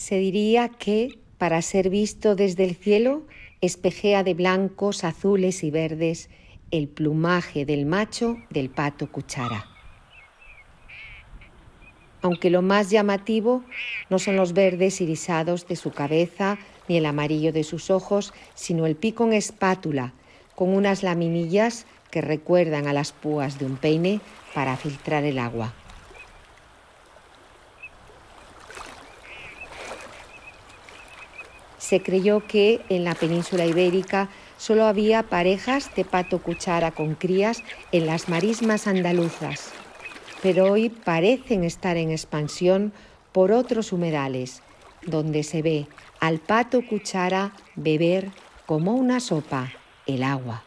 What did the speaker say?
Se diría que, para ser visto desde el cielo, espejea de blancos, azules y verdes el plumaje del macho del pato cuchara. Aunque lo más llamativo no son los verdes irisados de su cabeza ni el amarillo de sus ojos, sino el pico en espátula, con unas laminillas que recuerdan a las púas de un peine para filtrar el agua. se creyó que en la península ibérica solo había parejas de pato cuchara con crías en las marismas andaluzas, pero hoy parecen estar en expansión por otros humedales, donde se ve al pato cuchara beber como una sopa el agua.